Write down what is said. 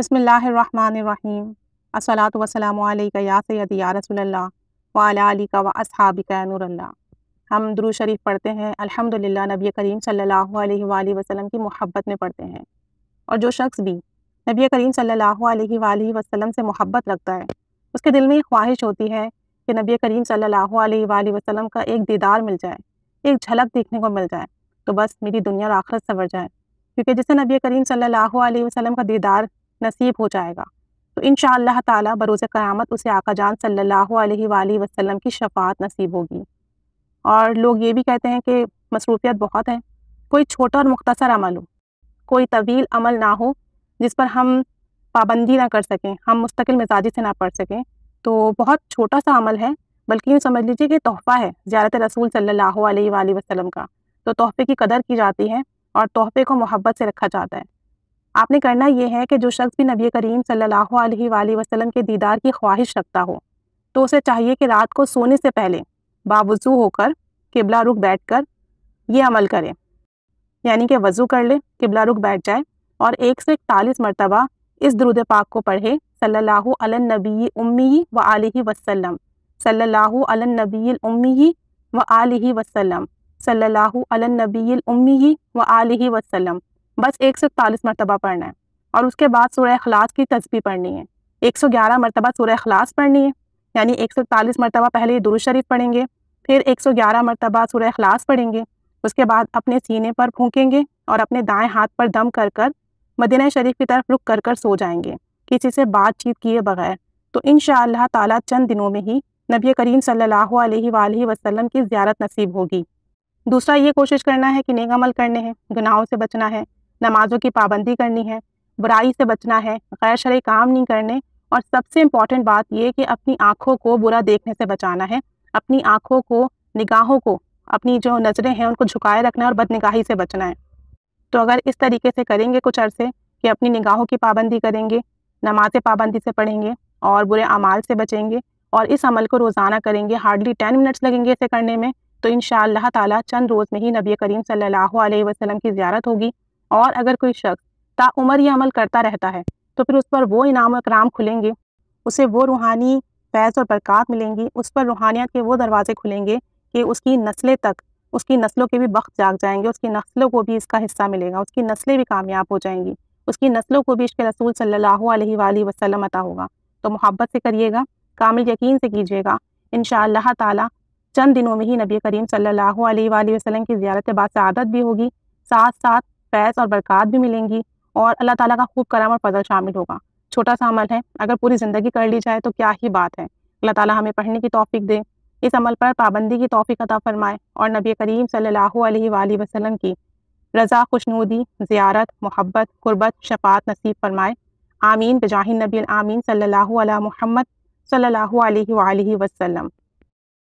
बसमीम असलात वसलाम या सैद या रसोल्ला वालिका व असहाबिका नूरल्ला हम दरू शरीफ पढ़ते हैं अल्हम्दुलिल्लाह नबी करीम सल्लल्लाहु अलैहि वसल्लम की मोहब्बत में पढ़ते हैं और जो शख्स भी नबी करीम सल्लल्लाहु अलैहि वसल्लम से मोहब्बत रखता है उसके दिल में ये ख्वाहिश होती है कि नबी करीम सल्लल्लाहु अलैहि वसल्लम का एक दीदार मिल जाए एक झलक देखने को मिल जाए तो बस मेरी दुनिया और आखरत सवर जाए क्योंकि जिसे नबी करीम सल्लल्लाहु अलैहि वसल्लम का दीदार नसीब हो जाएगा तो इन ताला बरोज़ क़यामत उसे आका जान सल्ला वसलम की शफात नसीब होगी और लोग ये भी कहते हैं कि मसरूफियत बहुत है कोई छोटा और मुख्तसर अमल हो कोई तवील अमल ना हो जिस पर हम पाबंदी ना कर सकें हम मुस्तकिल मिजाजी से ना पढ़ सकें तो बहुत छोटा सा अमल है बल्कि यूँ समझ लीजिए कि तोहफ़ा है ज़्यारत रसूल सल्ला वसलम का तो तोहफ़े की कदर की जाती है और तोहफ़े को मोहब्बत से रखा जाता है आपने करना यह है कि जो शख्स भी नबी करीम सल्ला वसलम के दीदार की ख्वाहिश रखता हो तो उसे चाहिए कि रात को सोने से पहले बावजू होकर किबला रुख बैठ कर ये अमल करें यानी कि वज़ू कर ले किबला रुख बैठ जाए और एक से इकतालीस मरतबा इस दरुद पाक को पढ़े सल्लाबी नबी उम्मी व आल वसल्लम सल्लल्लाहु नबी उम्मी व आल वसल्लम सल्लल्लाहु उम्मी व आल वसलम बस एक सौ इकतालीस मरतबा पढ़ना है और उसके बाद सूर्य अखलास की तस्वीर पढ़नी है एक सौ ग्यारह मरतबा सूर्य अखलास पढ़नी है यानी एक सौ इकतालीस मरतबा पहले दुरु शरीफ पढ़ेंगे फिर एक सौ ग्यारह मरतबा सूर्य अखलास पढ़ेंगे उसके बाद अपने सीने पर फूकेंगे और अपने दाएँ हाथ पर दम कर कर मदीना शरीफ की तरफ रुक कर कर सो जाएंगे किसी से बातचीत किए बगैर तो इन ताला चंद दिनों में ही नबी करीम सल्लल्लाहु अलैहि वसल्लम की ज्यारत नसीब होगी दूसरा ये कोशिश करना है कि नेक अमल करने हैं गुनाहों से बचना है नमाजों की पाबंदी करनी है बुराई से बचना है गैर शरे काम नहीं करने और सबसे इम्पॉर्टेंट बात यह कि अपनी आँखों को बुरा देखने से बचाना है अपनी आँखों को निगाहों को अपनी जो नज़रें हैं उनको झुकाए रखना है और बदनिगाही से बचना है तो अगर इस तरीके से करेंगे कुछ अरसे कि अपनी निगाहों की पाबंदी करेंगे नमाज पाबंदी से पढ़ेंगे और बुरे अमाल से बचेंगे और इस अमल को रोज़ाना करेंगे हार्डली टेन मिनट्स लगेंगे इसे करने में तो इन ताला चंद रोज़ में ही नबी करीम सल्लल्लाहु अलैहि वसल्लम की ज़्यारत होगी और अगर कोई शख्स ताउमर यह अमल करता रहता है तो फिर उस पर वो इनाम और कराम खुलेंगे उसे वो रूहानी फैज़ और बरक़ात मिलेंगी उस पर रूहानियत के वो दरवाज़े खुलेंगे कि उसकी नस्लें तक उसकी नस्लों के भी वक्त जाग जाएंगे उसकी नस्लों को भी इसका हिस्सा मिलेगा उसकी नस्लें भी कामयाब हो जाएंगी उसकी नस्लों को भी इश्क रसूल सल्लल्लाहु अलैहि वसल्लम अता होगा तो मोहब्बत से करिएगा कामिल यकीन से कीजिएगा इन ताला चंद दिनों में ही नबी करीम सल्लल्लाहु अलैहि वसल्लम की ज़्यारत बाद आदत भी होगी साथ साथ फैस और बरक़ात भी मिलेंगी और अल्लाह ताला का खूब करम और फजल शामिल होगा छोटा सा अमल है अगर पूरी ज़िंदगी कर ली जाए तो क्या ही बात है अल्लाह ताला हमें पढ़ने की तौफीक दे इस अमल पर पाबंदी की तौफीक अता फ़रमाए और नबी करीम सल्लल्लाहु अलैहि वसल्लम की रज़ा खुशनूदी ज़ियारत मोहब्बत गुरबत शफात नसीब फरमाए आमीन बजाहिन नबी आमीन सल्ला महमद सल्ला वसम